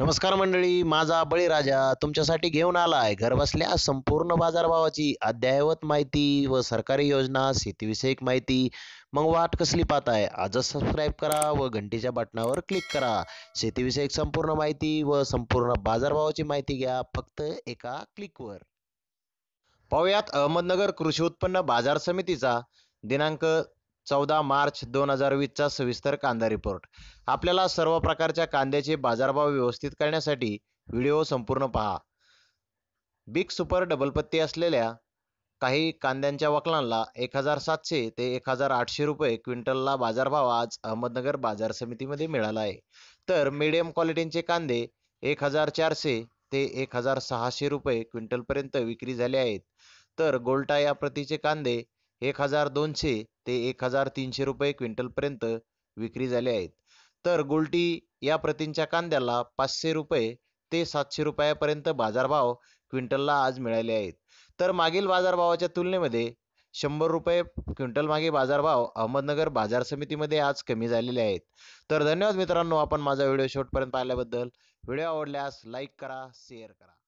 नमस्कार मंडळी माझा बळीराजा तुमच्यासाठी घेऊन आलाय आहे घरबसल्या संपूर्ण बाजारभावाची अद्ययावत माहिती व सरकारी योजना शेतीविषयक माहिती मग वाट कसली पाहत आहे आजच सबस्क्राईब करा व घंटीच्या बटनावर क्लिक करा शेतीविषयक संपूर्ण माहिती व संपूर्ण बाजारभावाची माहिती घ्या फक्त एका क्लिकवर पाहुयात अहमदनगर कृषी उत्पन्न बाजार समितीचा दिनांक चौदा मार्च दोन हजार वीसचा सविस्तर कांदा रिपोर्ट आपल्याला सर्व प्रकारच्या कांद्याचे बाजारभाव व्यवस्थित करण्यासाठी व्हिडिओ संपूर्ण पहा बिग सुपर डबल पत्ती असलेल्या काही कांद्यांच्या वकलांना एक हजार सातशे ते एक हजार आठशे रुपये क्विंटलला बाजारभाव आज अहमदनगर बाजार समितीमध्ये मिळाला आहे तर मीडियम क्वालिटीचे कांदे एक हजार चारशे ते एक हजार सहाशे रुपये क्विंटलपर्यंत विक्री झाले आहेत तर गोल्टा या प्रतीचे कांदे एक हजार दोनशे ते एक हजार तीनशे रुपये क्विंटलपर्यंत विक्री झाले आहेत तर गुलटी या प्रतींच्या कांद्याला पाचशे रुपये ते सातशे रुपयापर्यंत बाजारभाव क्विंटलला आज मिळाले आहेत तर मागील बाजारभावाच्या तुलनेमध्ये शंभर रुपये क्विंटल मागे बाजारभाव अहमदनगर बाजार समितीमध्ये आज कमी झालेले आहेत तर धन्यवाद मित्रांनो आपण माझा व्हिडिओ शेवटपर्यंत पाहिल्याबद्दल व्हिडिओ आवडल्यास लाईक करा शेअर करा